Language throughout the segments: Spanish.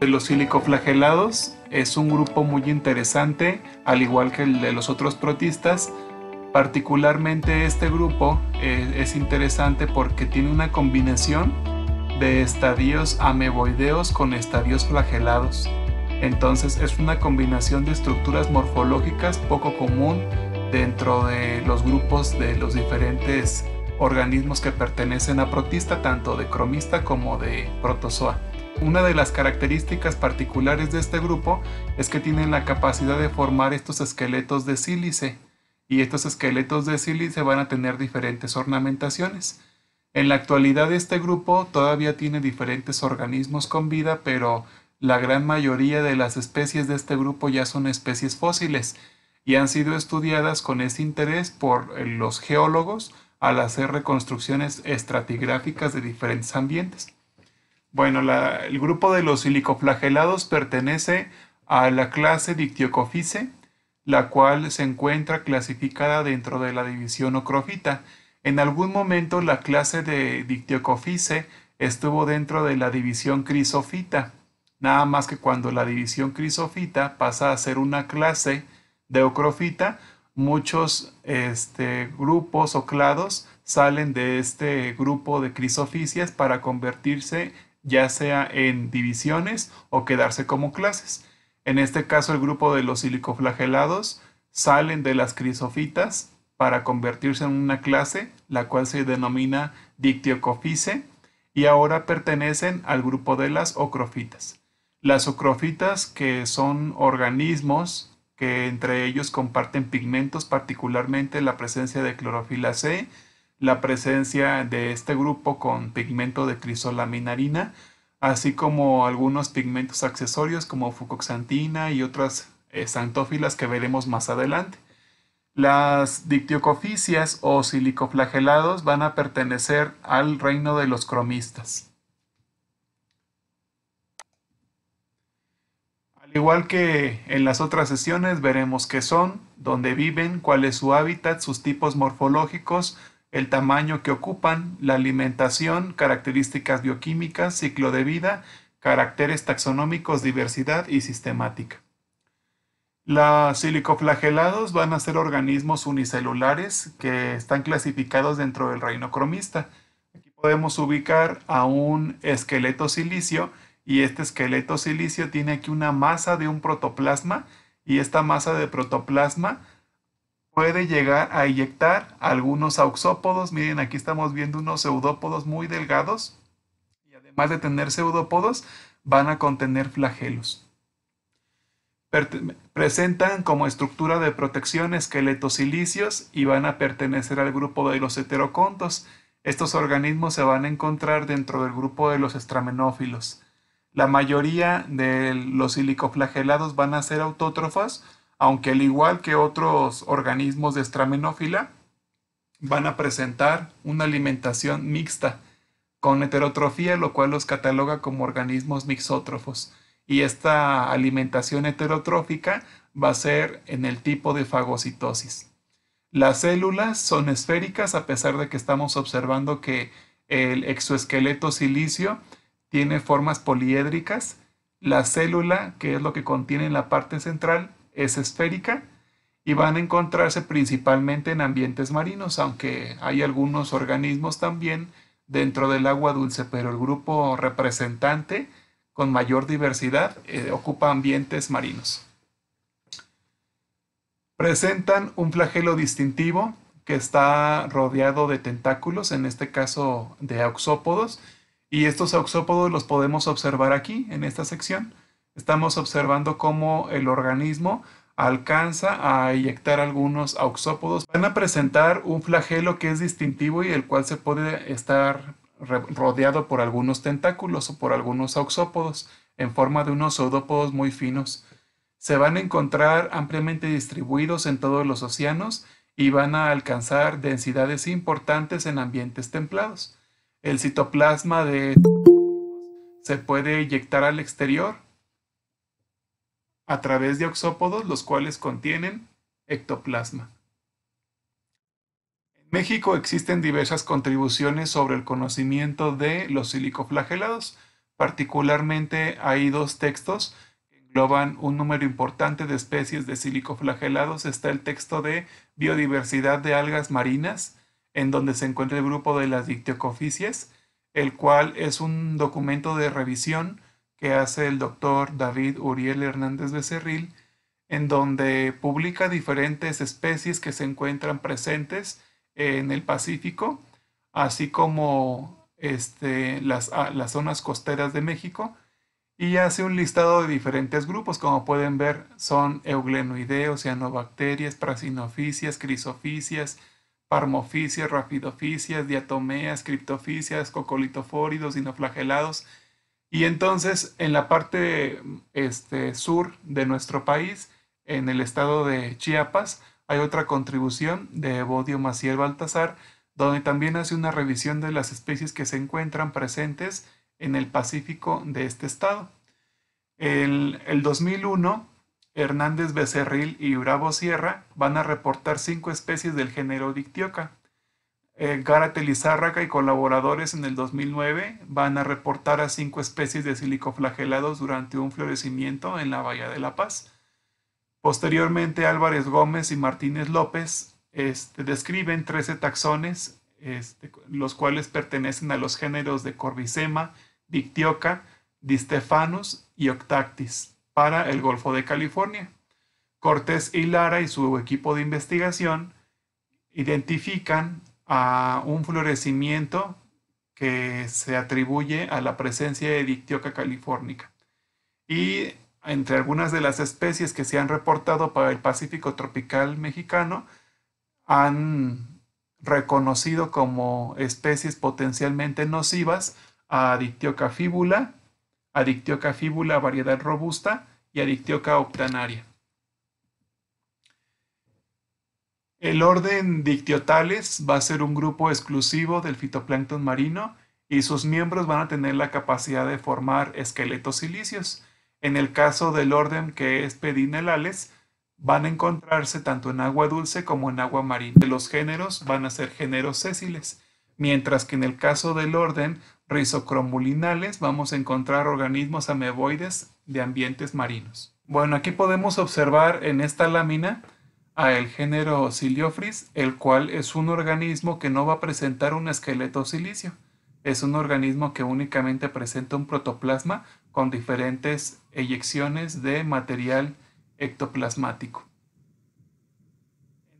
de los silicoflagelados es un grupo muy interesante, al igual que el de los otros protistas. Particularmente este grupo eh, es interesante porque tiene una combinación de estadios ameboideos con estadios flagelados. Entonces es una combinación de estructuras morfológicas poco común dentro de los grupos de los diferentes organismos que pertenecen a protista, tanto de cromista como de protozoa. Una de las características particulares de este grupo es que tienen la capacidad de formar estos esqueletos de sílice, y estos esqueletos de sílice van a tener diferentes ornamentaciones. En la actualidad este grupo todavía tiene diferentes organismos con vida, pero la gran mayoría de las especies de este grupo ya son especies fósiles y han sido estudiadas con ese interés por los geólogos al hacer reconstrucciones estratigráficas de diferentes ambientes. Bueno, el grupo de los silicoflagelados pertenece a la clase Dictiocofice, la cual se encuentra clasificada dentro de la división Ocrofita. En algún momento la clase de Dictiocofice estuvo dentro de la división Crisofita, nada más que cuando la división Crisofita pasa a ser una clase de Ocrofita, muchos este, grupos o clados salen de este grupo de crisoficias para convertirse ya sea en divisiones o quedarse como clases. En este caso, el grupo de los silicoflagelados salen de las crisofitas para convertirse en una clase, la cual se denomina dictiocofice, y ahora pertenecen al grupo de las ocrofitas. Las ocrofitas, que son organismos que entre ellos comparten pigmentos, particularmente la presencia de clorofila C, la presencia de este grupo con pigmento de crisolaminarina... así como algunos pigmentos accesorios como fucoxantina y otras santófilas eh, que veremos más adelante. Las dictiocoficias o silicoflagelados van a pertenecer al reino de los cromistas. Al igual que en las otras sesiones veremos qué son, dónde viven, cuál es su hábitat, sus tipos morfológicos, el tamaño que ocupan, la alimentación, características bioquímicas, ciclo de vida, caracteres taxonómicos, diversidad y sistemática. Los silicoflagelados van a ser organismos unicelulares que están clasificados dentro del reino cromista. Aquí podemos ubicar a un esqueleto silicio y este esqueleto silicio tiene aquí una masa de un protoplasma y esta masa de protoplasma puede llegar a inyectar algunos auxópodos. Miren, aquí estamos viendo unos pseudópodos muy delgados y además de tener pseudópodos, van a contener flagelos. presentan como estructura de protección esqueletos silicios y van a pertenecer al grupo de los heterocontos. Estos organismos se van a encontrar dentro del grupo de los estramenófilos. La mayoría de los silicoflagelados van a ser autótrofas, aunque al igual que otros organismos de estramenófila, van a presentar una alimentación mixta con heterotrofía, lo cual los cataloga como organismos mixótrofos. Y esta alimentación heterotrófica va a ser en el tipo de fagocitosis. Las células son esféricas a pesar de que estamos observando que el exoesqueleto silicio tiene formas poliédricas. La célula, que es lo que contiene en la parte central, es esférica y van a encontrarse principalmente en ambientes marinos, aunque hay algunos organismos también dentro del agua dulce, pero el grupo representante con mayor diversidad eh, ocupa ambientes marinos. Presentan un flagelo distintivo que está rodeado de tentáculos, en este caso de auxópodos, y estos auxópodos los podemos observar aquí, en esta sección estamos observando cómo el organismo alcanza a eyectar algunos auxópodos. Van a presentar un flagelo que es distintivo y el cual se puede estar rodeado por algunos tentáculos o por algunos auxópodos en forma de unos pseudópodos muy finos. Se van a encontrar ampliamente distribuidos en todos los océanos y van a alcanzar densidades importantes en ambientes templados. El citoplasma de se puede eyectar al exterior a través de oxópodos los cuales contienen ectoplasma. En México existen diversas contribuciones sobre el conocimiento de los silicoflagelados, particularmente hay dos textos que engloban un número importante de especies de silicoflagelados. Está el texto de biodiversidad de algas marinas, en donde se encuentra el grupo de las dictiocoficias, el cual es un documento de revisión que hace el doctor David Uriel Hernández Becerril, en donde publica diferentes especies que se encuentran presentes en el Pacífico, así como este, ah, las, zonas costeras de México, y hace un listado de diferentes grupos, como pueden ver, son euglenoideos, cianobacterias, Prasinoficias, Crisoficias, Parmoficias, Rapidoficias, diatomeas, Criptoficias, cocolitofóridos, dinoflagelados, y entonces en la parte este, sur de nuestro país, en el estado de Chiapas, hay otra contribución de Bodio Maciel Baltasar, donde también hace una revisión de las especies que se encuentran presentes en el Pacífico de este estado. El, el 2001, Hernández Becerril y Bravo Sierra van a reportar cinco especies del género Dictioca eh, Gárate y colaboradores en el 2009 van a reportar a cinco especies de silicoflagelados durante un florecimiento en la Bahía de La Paz. Posteriormente, Álvarez Gómez y Martínez López este, describen 13 taxones, este, los cuales pertenecen a los géneros de Corbicema, Dictioca, Distefanus y Octactis, para el Golfo de California. Cortés y Lara y su equipo de investigación identifican a un florecimiento que se atribuye a la presencia de Dictioca californica. Y entre algunas de las especies que se han reportado para el Pacífico tropical mexicano, han reconocido como especies potencialmente nocivas a Dictioca fíbula, a fibula fíbula variedad robusta y a octanaria. El orden Dictyotales va a ser un grupo exclusivo del fitoplancton marino y sus miembros van a tener la capacidad de formar esqueletos silicios. En el caso del orden que es Pedinelales, van a encontrarse tanto en agua dulce como en agua marina. Los géneros van a ser géneros sésiles, mientras que en el caso del orden Rhizocromulinales vamos a encontrar organismos ameboides de ambientes marinos. Bueno, aquí podemos observar en esta lámina a el género Siliofris, el cual es un organismo que no va a presentar un esqueleto silicio. Es un organismo que únicamente presenta un protoplasma con diferentes eyecciones de material ectoplasmático.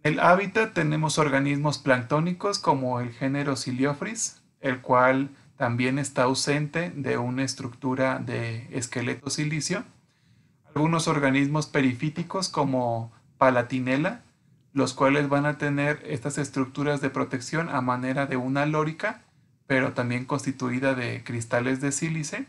En el hábitat tenemos organismos planctónicos como el género Siliofris, el cual también está ausente de una estructura de esqueleto silicio. Algunos organismos perifíticos como palatinela, los cuales van a tener estas estructuras de protección a manera de una lórica, pero también constituida de cristales de sílice.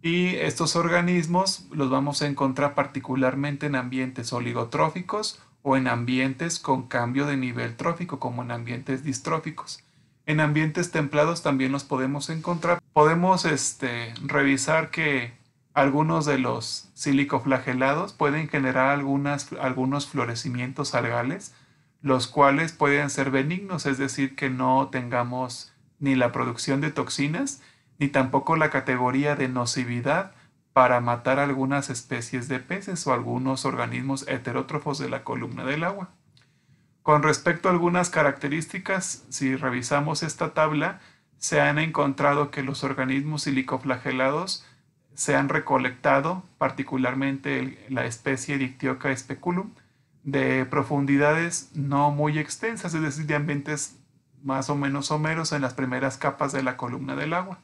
Y estos organismos los vamos a encontrar particularmente en ambientes oligotróficos o en ambientes con cambio de nivel trófico, como en ambientes distróficos. En ambientes templados también los podemos encontrar. Podemos este, revisar que algunos de los silicoflagelados pueden generar algunos florecimientos algales, los cuales pueden ser benignos, es decir, que no tengamos ni la producción de toxinas, ni tampoco la categoría de nocividad para matar algunas especies de peces o algunos organismos heterótrofos de la columna del agua. Con respecto a algunas características, si revisamos esta tabla, se han encontrado que los organismos silicoflagelados se han recolectado, particularmente la especie Dictioca speculum, de profundidades no muy extensas, es decir, de ambientes más o menos someros en las primeras capas de la columna del agua.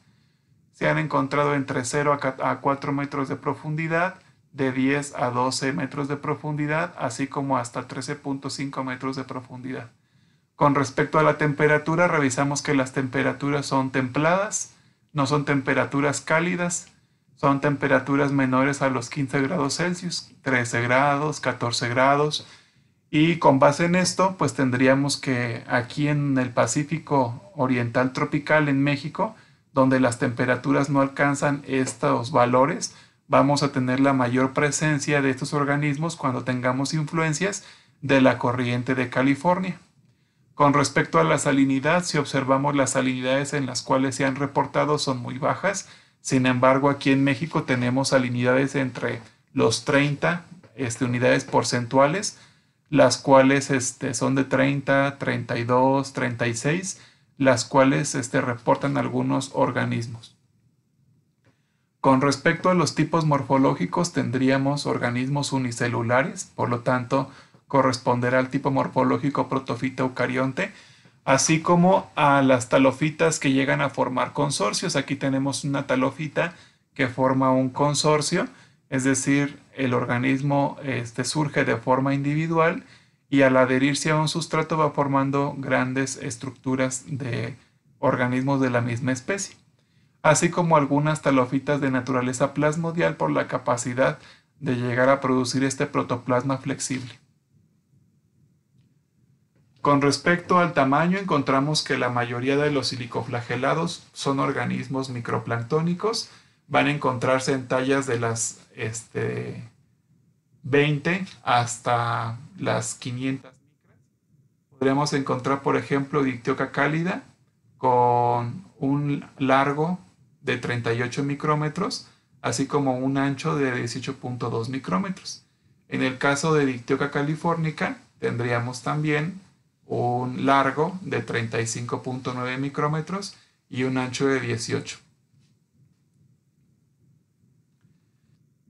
Se han encontrado entre 0 a 4 metros de profundidad, de 10 a 12 metros de profundidad, así como hasta 13.5 metros de profundidad. Con respecto a la temperatura, revisamos que las temperaturas son templadas, no son temperaturas cálidas, son temperaturas menores a los 15 grados Celsius, 13 grados, 14 grados. Y con base en esto, pues tendríamos que aquí en el Pacífico Oriental Tropical, en México, donde las temperaturas no alcanzan estos valores, vamos a tener la mayor presencia de estos organismos cuando tengamos influencias de la corriente de California. Con respecto a la salinidad, si observamos las salinidades en las cuales se han reportado son muy bajas, sin embargo, aquí en México tenemos salinidades entre los 30 este, unidades porcentuales, las cuales este, son de 30, 32, 36, las cuales este, reportan algunos organismos. Con respecto a los tipos morfológicos, tendríamos organismos unicelulares, por lo tanto, corresponderá al tipo morfológico protofita eucarionte, así como a las talofitas que llegan a formar consorcios. Aquí tenemos una talofita que forma un consorcio, es decir, el organismo este, surge de forma individual y al adherirse a un sustrato va formando grandes estructuras de organismos de la misma especie, así como algunas talofitas de naturaleza plasmodial por la capacidad de llegar a producir este protoplasma flexible. Con respecto al tamaño, encontramos que la mayoría de los silicoflagelados son organismos microplanctónicos. Van a encontrarse en tallas de las este, 20 hasta las 500 micras. Podríamos encontrar, por ejemplo, dictioca cálida con un largo de 38 micrómetros, así como un ancho de 18.2 micrómetros. En el caso de dictioca californica, tendríamos también un largo de 35.9 micrómetros y un ancho de 18.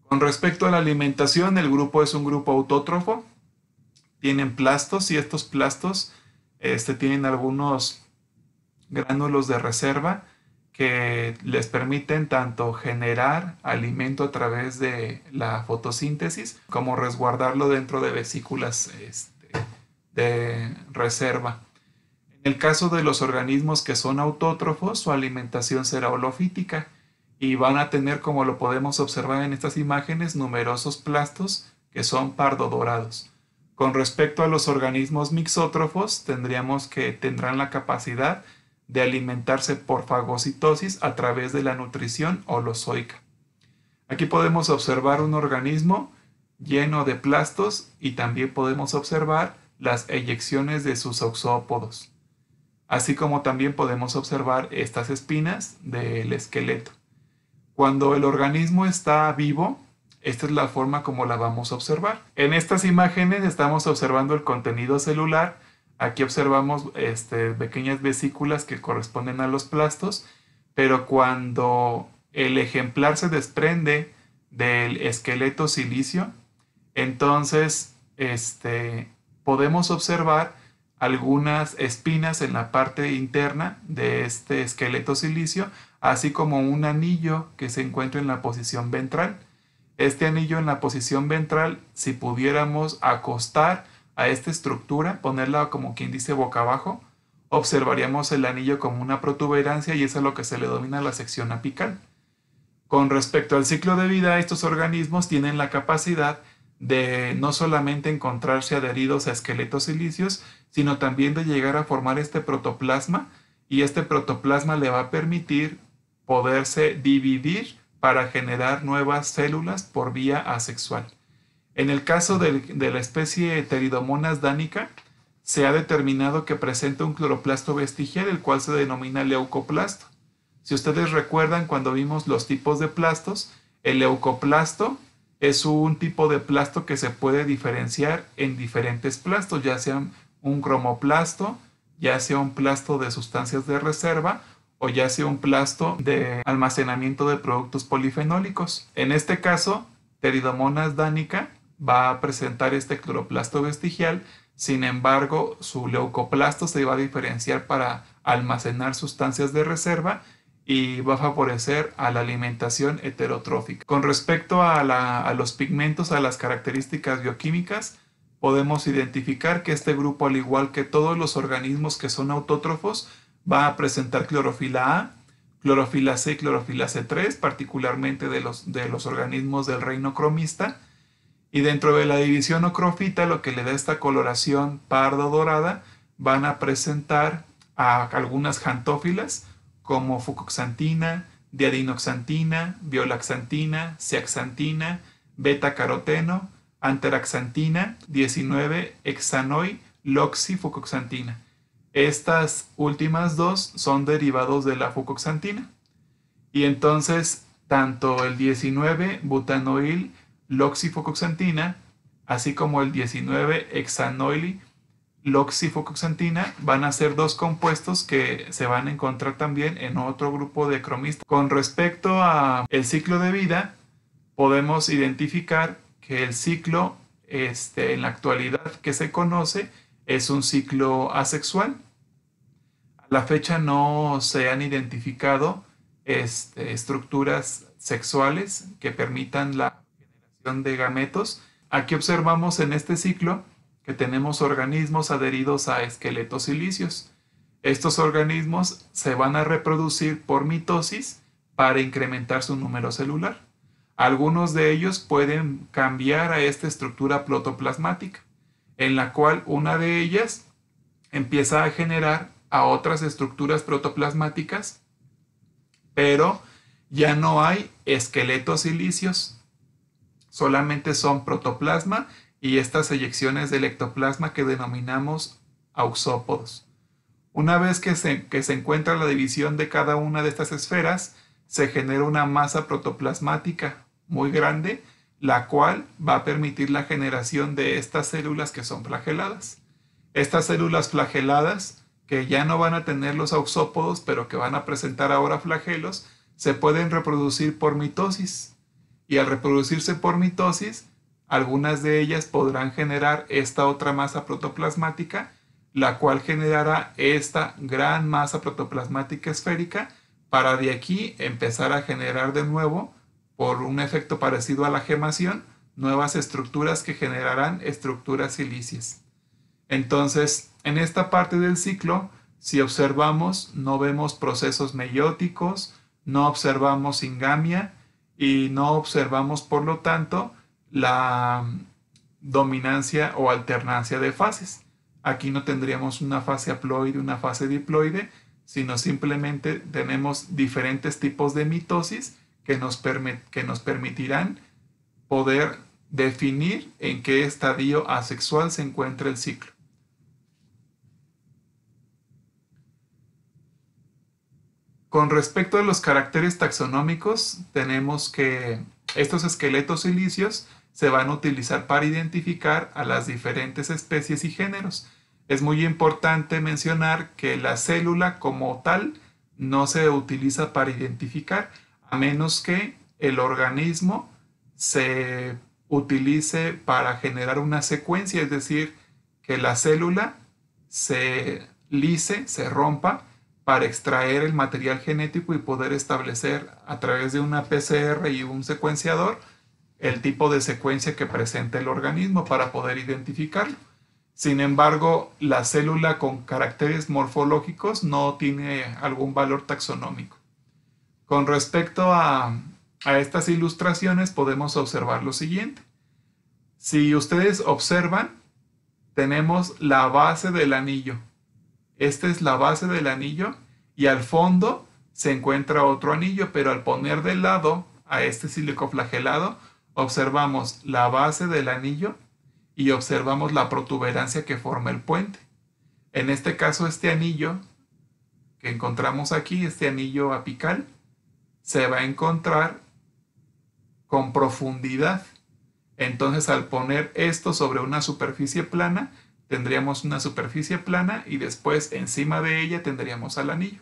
Con respecto a la alimentación, el grupo es un grupo autótrofo. Tienen plastos y estos plastos este, tienen algunos gránulos de reserva que les permiten tanto generar alimento a través de la fotosíntesis como resguardarlo dentro de vesículas este, de reserva. En el caso de los organismos que son autótrofos, su alimentación será holofítica y van a tener, como lo podemos observar en estas imágenes, numerosos plastos que son pardo dorados. Con respecto a los organismos mixótrofos, tendríamos que tendrán la capacidad de alimentarse por fagocitosis a través de la nutrición holozoica. Aquí podemos observar un organismo lleno de plastos y también podemos observar las eyecciones de sus oxópodos, así como también podemos observar estas espinas del esqueleto. Cuando el organismo está vivo, esta es la forma como la vamos a observar. En estas imágenes estamos observando el contenido celular. Aquí observamos este, pequeñas vesículas que corresponden a los plastos, pero cuando el ejemplar se desprende del esqueleto silicio, entonces este, podemos observar algunas espinas en la parte interna de este esqueleto silicio, así como un anillo que se encuentra en la posición ventral. Este anillo en la posición ventral, si pudiéramos acostar a esta estructura, ponerla como quien dice boca abajo, observaríamos el anillo como una protuberancia y eso es lo que se le domina la sección apical. Con respecto al ciclo de vida, estos organismos tienen la capacidad de no solamente encontrarse adheridos a esqueletos silicios, sino también de llegar a formar este protoplasma y este protoplasma le va a permitir poderse dividir para generar nuevas células por vía asexual. En el caso de la especie Pteridomonas danica, se ha determinado que presenta un cloroplasto vestigial, el cual se denomina leucoplasto. Si ustedes recuerdan cuando vimos los tipos de plastos, el leucoplasto es un tipo de plasto que se puede diferenciar en diferentes plastos, ya sea un cromoplasto, ya sea un plasto de sustancias de reserva o ya sea un plasto de almacenamiento de productos polifenólicos. En este caso, Teridomonas danica va a presentar este cloroplasto vestigial, sin embargo, su leucoplasto se va a diferenciar para almacenar sustancias de reserva y va a favorecer a la alimentación heterotrófica. Con respecto a, los pigmentos, a las características bioquímicas, podemos identificar que este grupo, al igual que todos los organismos que son autótrofos, va a presentar clorofila A, clorofila C y clorofila C3, particularmente de los, de los organismos del reino cromista. Y dentro de la división ocrofita, lo que le da esta coloración pardo dorada, van a presentar a algunas jantófilas, como fucoxantina, diadinoxantina, violaxantina, ciaxantina, beta-caroteno, anteraxantina, 19 hexanoil loxifucoxantina. Estas últimas dos son derivados de la fucoxantina. Y entonces, tanto el 19-butanoil, loxifucoxantina, así como el 19-hexanoil, loxifoxantina van a ser dos compuestos que se van a encontrar también en otro grupo de cromistas. Con respecto a el ciclo de vida, podemos identificar que el ciclo este, en la actualidad que se conoce es un ciclo asexual. A la fecha no se han identificado este, estructuras sexuales que permitan la generación de gametos. Aquí observamos en este ciclo que tenemos organismos adheridos a esqueletos silicios... Estos organismos se van a reproducir por mitosis para incrementar su número celular. Algunos de ellos pueden cambiar a esta estructura protoplasmática, en la cual una de ellas empieza a generar a otras estructuras protoplasmáticas, pero ya no hay esqueletos silicios... solamente son protoplasma y estas eyecciones del ectoplasma que denominamos auxópodos. Una vez que se, que se encuentra la división de cada una de estas esferas, se genera una masa protoplasmática muy grande, la cual va a permitir la generación de estas células que son flageladas. Estas células flageladas, que ya no van a tener los auxópodos, pero que van a presentar ahora flagelos, se pueden reproducir por mitosis. Y al reproducirse por mitosis, algunas de ellas podrán generar esta otra masa protoplasmática, la cual generará esta gran masa protoplasmática esférica para de aquí empezar a generar de nuevo, por un efecto parecido a la gemación, nuevas estructuras que generarán estructuras silíceas. Entonces, en esta parte del ciclo, si observamos, no vemos procesos meióticos, no observamos ingamia y no observamos, por lo tanto, la dominancia o alternancia de fases. Aquí no tendríamos una fase haploide, una fase diploide, sino simplemente tenemos diferentes tipos de mitosis que nos, que nos permitirán poder definir en qué estadio asexual se encuentra el ciclo. Con respecto a los caracteres taxonómicos, tenemos que estos esqueletos silicios se van a utilizar para identificar a las diferentes especies y géneros. Es muy importante mencionar que la célula como tal no se utiliza para identificar, a menos que el organismo se utilice para generar una secuencia, es decir, que la célula se lice, se rompa, para extraer el material genético y poder establecer a través de una PCR y un secuenciador el tipo de secuencia que presenta el organismo para poder identificarlo. Sin embargo, la célula con caracteres morfológicos no tiene algún valor taxonómico. Con respecto a, a estas ilustraciones podemos observar lo siguiente. Si ustedes observan, tenemos la base del anillo. Esta es la base del anillo y al fondo se encuentra otro anillo, pero al poner de lado a este silicoflagelado, observamos la base del anillo y observamos la protuberancia que forma el puente. En este caso, este anillo que encontramos aquí, este anillo apical, se va a encontrar con profundidad. Entonces, al poner esto sobre una superficie plana, tendríamos una superficie plana y después encima de ella tendríamos al anillo.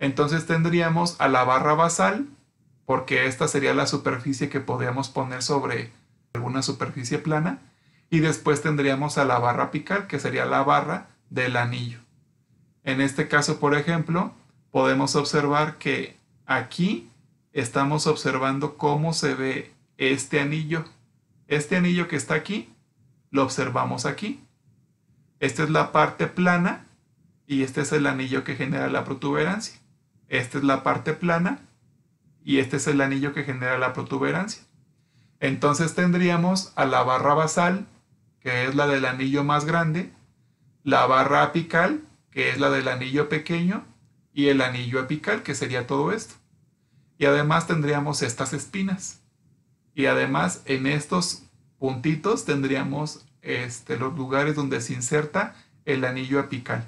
Entonces tendríamos a la barra basal porque esta sería la superficie que podríamos poner sobre alguna superficie plana y después tendríamos a la barra apical que sería la barra del anillo. En este caso, por ejemplo, podemos observar que aquí estamos observando cómo se ve este anillo. Este anillo que está aquí, lo observamos aquí. Esta es la parte plana y este es el anillo que genera la protuberancia. Esta es la parte plana y este es el anillo que genera la protuberancia. Entonces tendríamos a la barra basal, que es la del anillo más grande, la barra apical, que es la del anillo pequeño, y el anillo apical, que sería todo esto. Y además tendríamos estas espinas. Y además en estos puntitos tendríamos este, los lugares donde se inserta el anillo apical.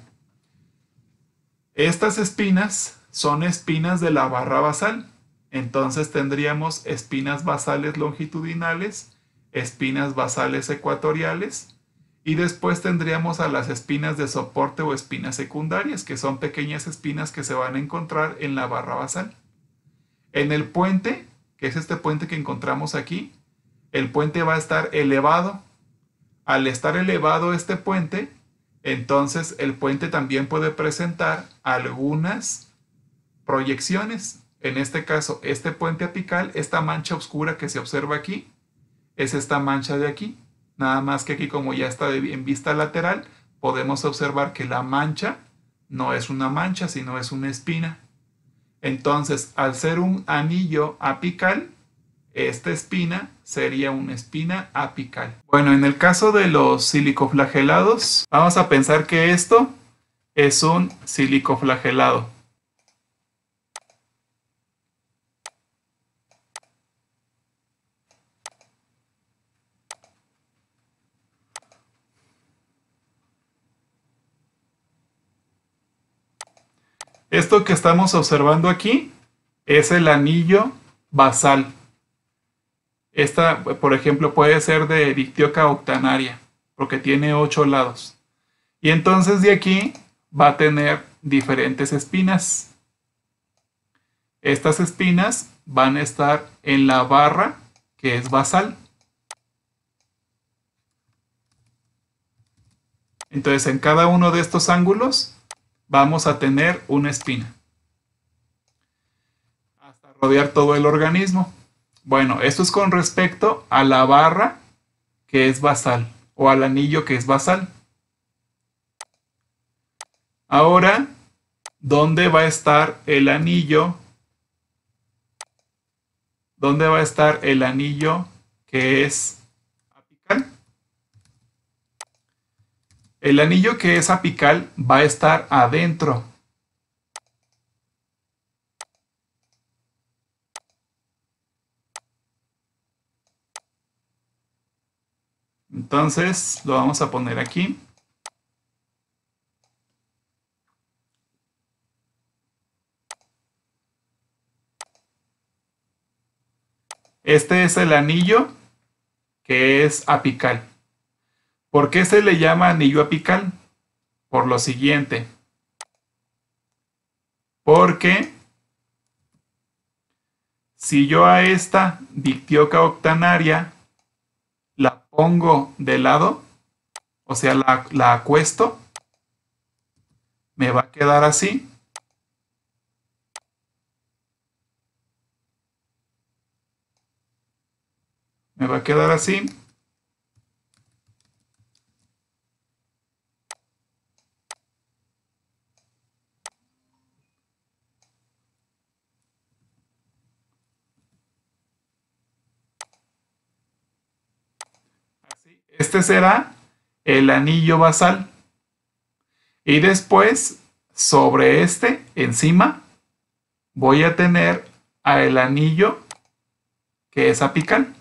Estas espinas son espinas de la barra basal, entonces tendríamos espinas basales longitudinales, espinas basales ecuatoriales y después tendríamos a las espinas de soporte o espinas secundarias, que son pequeñas espinas que se van a encontrar en la barra basal. En el puente, que es este puente que encontramos aquí, el puente va a estar elevado. Al estar elevado este puente, entonces el puente también puede presentar algunas proyecciones, en este caso, este puente apical, esta mancha oscura que se observa aquí, es esta mancha de aquí. Nada más que aquí como ya está en vista lateral, podemos observar que la mancha no es una mancha, sino es una espina. Entonces, al ser un anillo apical, esta espina sería una espina apical. Bueno, en el caso de los silicoflagelados, vamos a pensar que esto es un silicoflagelado. Esto que estamos observando aquí es el anillo basal. Esta, por ejemplo, puede ser de dictioca octanaria, porque tiene ocho lados. Y entonces de aquí va a tener diferentes espinas. Estas espinas van a estar en la barra que es basal. Entonces en cada uno de estos ángulos vamos a tener una espina hasta rodear todo el organismo. Bueno, esto es con respecto a la barra que es basal o al anillo que es basal. Ahora, ¿dónde va a estar el anillo? ¿Dónde va a estar el anillo que es El anillo que es apical va a estar adentro. Entonces lo vamos a poner aquí. Este es el anillo que es apical. ¿Por qué se le llama anillo apical? Por lo siguiente. Porque si yo a esta dictioca octanaria la pongo de lado, o sea, la, la acuesto, me va a quedar así. Me va a quedar así. Este será el anillo basal. Y después, sobre este, encima, voy a tener a el anillo que es apical.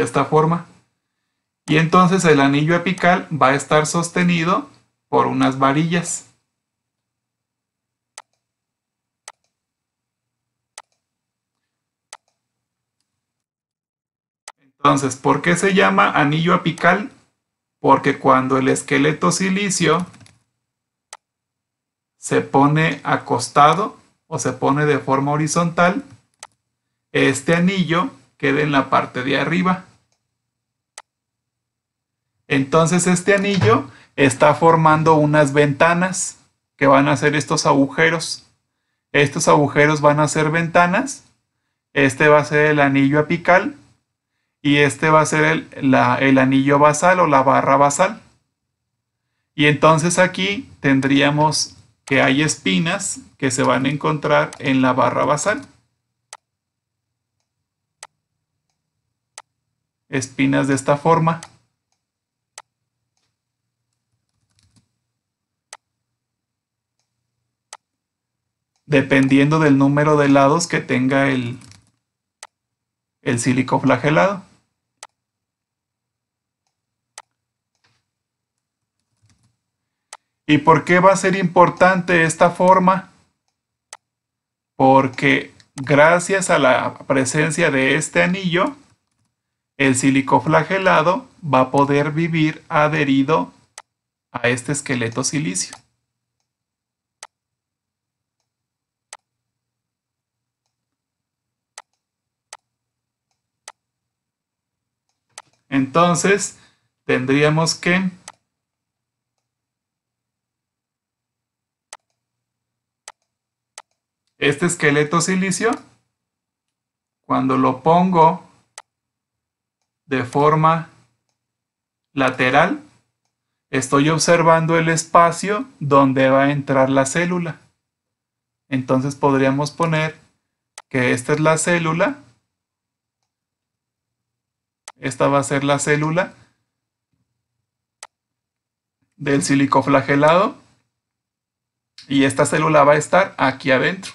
de esta forma. Y entonces el anillo apical va a estar sostenido por unas varillas. Entonces, ¿por qué se llama anillo apical? Porque cuando el esqueleto silicio se pone acostado o se pone de forma horizontal, este anillo queda en la parte de arriba. Entonces este anillo está formando unas ventanas que van a ser estos agujeros. Estos agujeros van a ser ventanas. Este va a ser el anillo apical y este va a ser el, anillo basal o la barra basal. Y entonces aquí tendríamos que hay espinas que se van a encontrar en la barra basal. Espinas de esta forma. dependiendo del número de lados que tenga el, el flagelado. ¿Y por qué va a ser importante esta forma? Porque gracias a la presencia de este anillo, el silicoflagelado flagelado va a poder vivir adherido a este esqueleto silicio. Entonces, tendríamos que... Este esqueleto silicio, cuando lo pongo de forma lateral, estoy observando el espacio donde va a entrar la célula. Entonces podríamos poner que esta es la célula esta va a ser la célula del silicoflagelado y esta célula va a estar aquí adentro.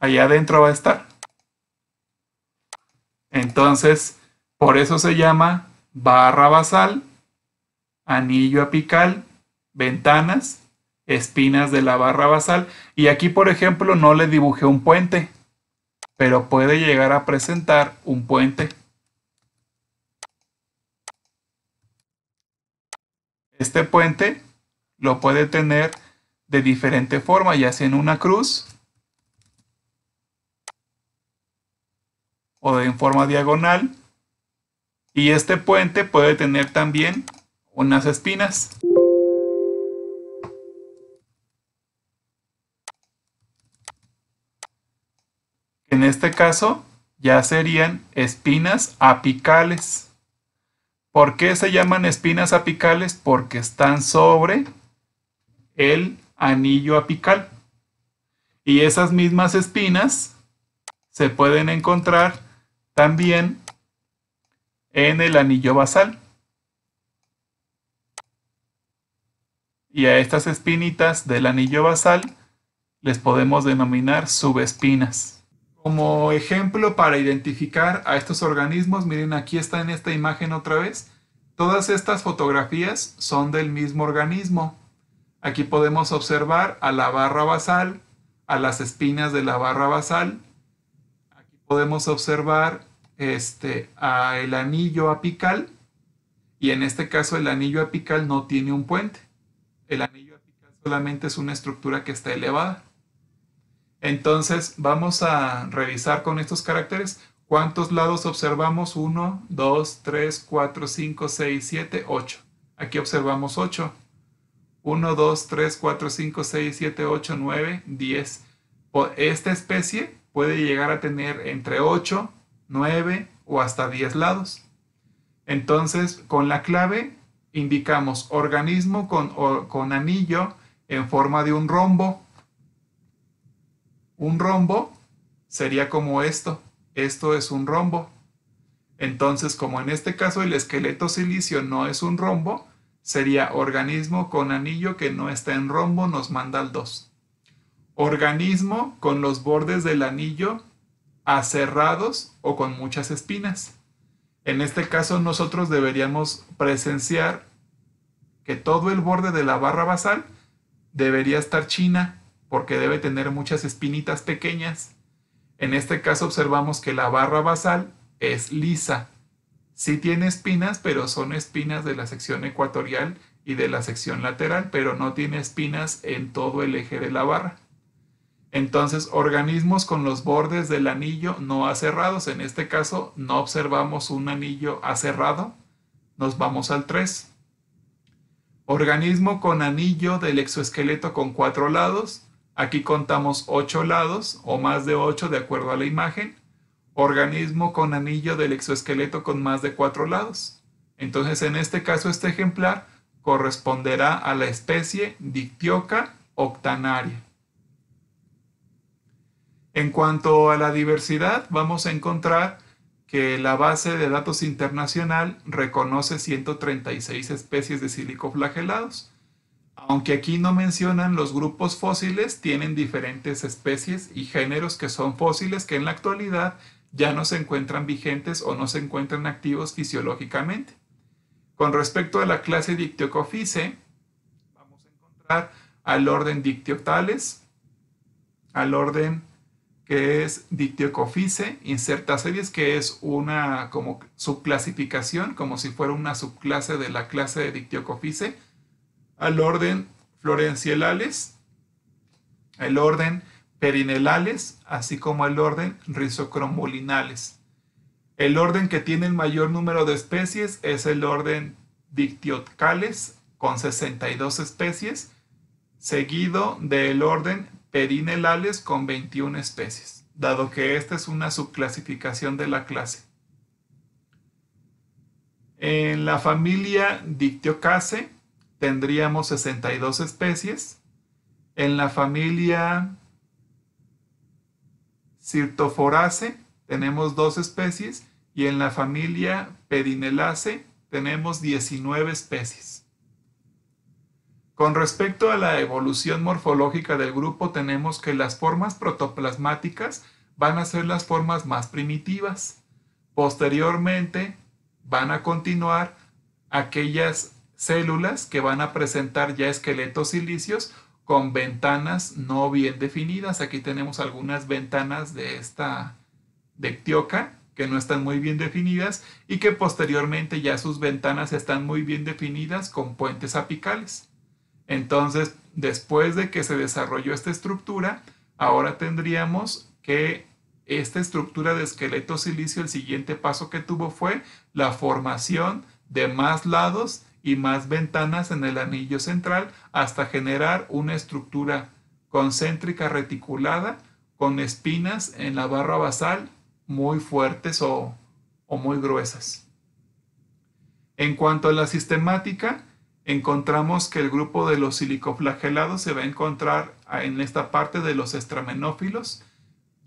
Allá adentro va a estar. Entonces, por eso se llama barra basal, anillo apical, ventanas, espinas de la barra basal. Y aquí, por ejemplo, no le dibujé un puente, pero puede llegar a presentar un puente. Este puente lo puede tener de diferente forma, ya sea en una cruz o en forma diagonal. Y este puente puede tener también unas espinas. En este caso ya serían espinas apicales. ¿Por qué se llaman espinas apicales? Porque están sobre el anillo apical. Y esas mismas espinas se pueden encontrar también en el anillo basal. Y a estas espinitas del anillo basal les podemos denominar subespinas. Como ejemplo para identificar a estos organismos, miren aquí está en esta imagen otra vez. Todas estas fotografías son del mismo organismo. Aquí podemos observar a la barra basal, a las espinas de la barra basal podemos observar este, el anillo apical y en este caso el anillo apical no tiene un puente. El anillo apical solamente es una estructura que está elevada. Entonces vamos a revisar con estos caracteres cuántos lados observamos. 1, 2, 3, 4, 5, 6, 7, 8. Aquí observamos 8. 1, 2, 3, 4, 5, 6, 7, 8, 9, 10. Esta especie puede llegar a tener entre 8, 9 o hasta 10 lados. Entonces, con la clave indicamos organismo con, con anillo en forma de un rombo. Un rombo sería como esto. Esto es un rombo. Entonces, como en este caso el esqueleto silicio no es un rombo, sería organismo con anillo que no está en rombo, nos manda al 2. Organismo con los bordes del anillo aserrados o con muchas espinas. En este caso nosotros deberíamos presenciar que todo el borde de la barra basal debería estar china porque debe tener muchas espinitas pequeñas. En este caso observamos que la barra basal es lisa. Sí tiene espinas, pero son espinas de la sección ecuatorial y de la sección lateral, pero no tiene espinas en todo el eje de la barra. Entonces, organismos con los bordes del anillo no aserrados. En este caso, no observamos un anillo aserrado. Nos vamos al 3. Organismo con anillo del exoesqueleto con cuatro lados. Aquí contamos 8 lados o más de 8 de acuerdo a la imagen. Organismo con anillo del exoesqueleto con más de cuatro lados. Entonces, en este caso, este ejemplar corresponderá a la especie Dictioca octanaria. En cuanto a la diversidad, vamos a encontrar que la base de datos internacional reconoce 136 especies de silicoflagelados. Aunque aquí no mencionan los grupos fósiles, tienen diferentes especies y géneros que son fósiles que en la actualidad ya no se encuentran vigentes o no se encuentran activos fisiológicamente. Con respecto a la clase Dictyocofice, vamos a encontrar al orden Dictyotales, al orden que es inserta series, que es una como subclasificación, como si fuera una subclase de la clase de Dictyocophyce, al orden Florencielales, el orden Perinelales, así como el orden Rizocromolinales. El orden que tiene el mayor número de especies es el orden Dictiocales, con 62 especies, seguido del orden perinelales con 21 especies, dado que esta es una subclasificación de la clase. En la familia Dictyocaceae tendríamos 62 especies. En la familia Cirtoforace tenemos dos especies y en la familia Perinelace tenemos 19 especies. Con respecto a la evolución morfológica del grupo, tenemos que las formas protoplasmáticas van a ser las formas más primitivas. Posteriormente van a continuar aquellas células que van a presentar ya esqueletos silicios con ventanas no bien definidas. Aquí tenemos algunas ventanas de esta dectioca que no están muy bien definidas y que posteriormente ya sus ventanas están muy bien definidas con puentes apicales. Entonces, después de que se desarrolló esta estructura, ahora tendríamos que esta estructura de esqueleto silicio, el siguiente paso que tuvo fue la formación de más lados y más ventanas en el anillo central hasta generar una estructura concéntrica reticulada con espinas en la barra basal muy fuertes o, muy gruesas. En cuanto a la sistemática, encontramos que el grupo de los silicoflagelados se va a encontrar en esta parte de los estramenófilos,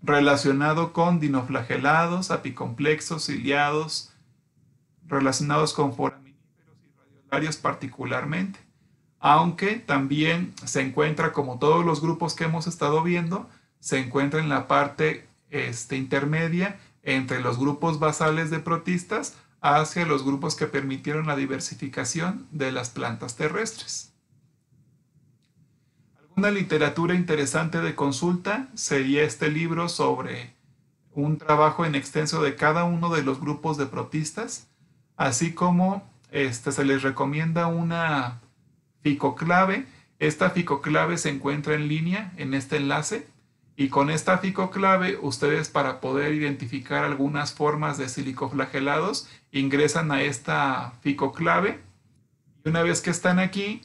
relacionado con dinoflagelados, apicomplexos, ciliados, relacionados con foraminíferos y radiolarios particularmente. Aunque también se encuentra, como todos los grupos que hemos estado viendo, se encuentra en la parte este, intermedia entre los grupos basales de protistas hacia los grupos que permitieron la diversificación de las plantas terrestres. Alguna literatura interesante de consulta sería este libro sobre un trabajo en extenso de cada uno de los grupos de protistas, así como este, se les recomienda una ficoclave. Esta ficoclave se encuentra en línea en este enlace y con esta fico clave, ustedes para poder identificar algunas formas de silicoflagelados, ingresan a esta fico clave. Y una vez que están aquí,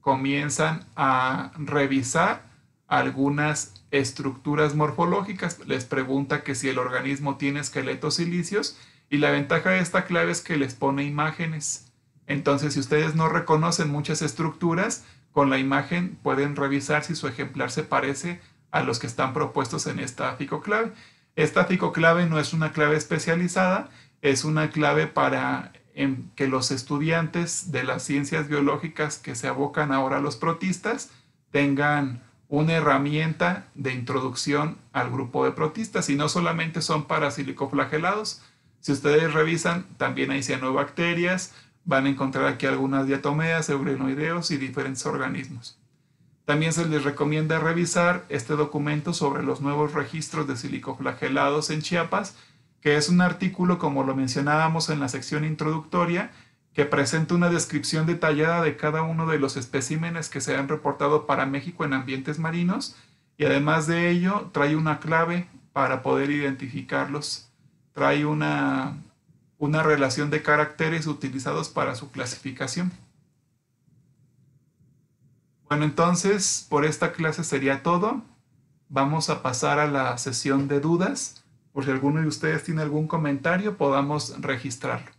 comienzan a revisar algunas estructuras morfológicas. Les pregunta que si el organismo tiene esqueletos silicios. Y la ventaja de esta clave es que les pone imágenes. Entonces, si ustedes no reconocen muchas estructuras, con la imagen pueden revisar si su ejemplar se parece a los que están propuestos en esta clave. Esta clave no es una clave especializada, es una clave para em, que los estudiantes de las ciencias biológicas que se abocan ahora a los protistas tengan una herramienta de introducción al grupo de protistas y no solamente son para silicoflagelados. Si ustedes revisan, también hay cianobacterias, van a encontrar aquí algunas diatomeas, eurinoideos y diferentes organismos. También se les recomienda revisar este documento sobre los nuevos registros de silicoflagelados en Chiapas, que es un artículo, como lo mencionábamos en la sección introductoria, que presenta una descripción detallada de cada uno de los especímenes que se han reportado para México en ambientes marinos y además de ello trae una clave para poder identificarlos. Trae una, una relación de caracteres utilizados para su clasificación. Bueno, entonces por esta clase sería todo. Vamos a pasar a la sesión de dudas. Por si alguno de ustedes tiene algún comentario, podamos registrarlo.